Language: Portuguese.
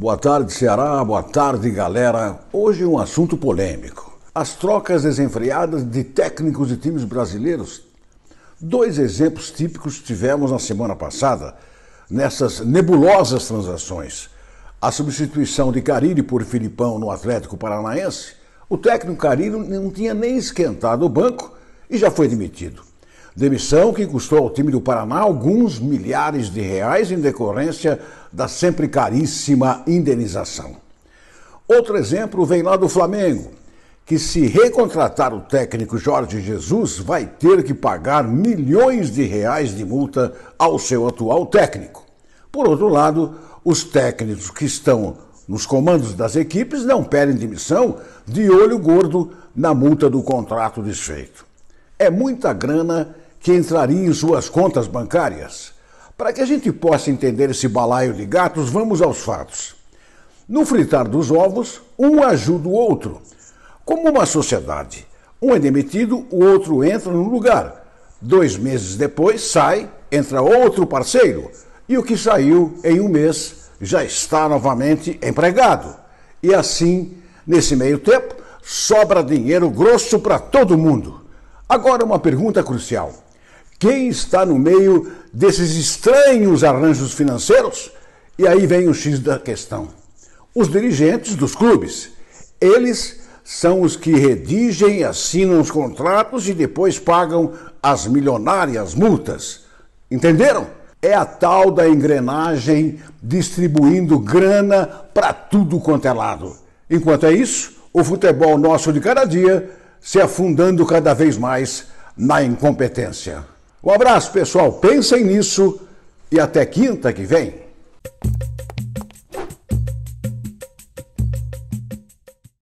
Boa tarde, Ceará. Boa tarde, galera. Hoje um assunto polêmico: as trocas desenfreadas de técnicos de times brasileiros. Dois exemplos típicos tivemos na semana passada nessas nebulosas transações. A substituição de Carille por Filipão no Atlético Paranaense, o técnico Carille não tinha nem esquentado o banco e já foi demitido. Demissão que custou ao time do Paraná alguns milhares de reais em decorrência da sempre caríssima indenização. Outro exemplo vem lá do Flamengo, que se recontratar o técnico Jorge Jesus, vai ter que pagar milhões de reais de multa ao seu atual técnico. Por outro lado, os técnicos que estão nos comandos das equipes não pedem demissão de olho gordo na multa do contrato desfeito. É muita grana que entraria em suas contas bancárias. Para que a gente possa entender esse balaio de gatos, vamos aos fatos. No fritar dos ovos, um ajuda o outro. Como uma sociedade, um é demitido, o outro entra no lugar. Dois meses depois, sai, entra outro parceiro. E o que saiu em um mês já está novamente empregado. E assim, nesse meio tempo, sobra dinheiro grosso para todo mundo. Agora, uma pergunta crucial quem está no meio desses estranhos arranjos financeiros? E aí vem o X da questão. Os dirigentes dos clubes, eles são os que redigem, assinam os contratos e depois pagam as milionárias multas. Entenderam? É a tal da engrenagem distribuindo grana para tudo quanto é lado. Enquanto é isso, o futebol nosso de cada dia se afundando cada vez mais na incompetência. Um abraço, pessoal. Pensem nisso e até quinta que vem.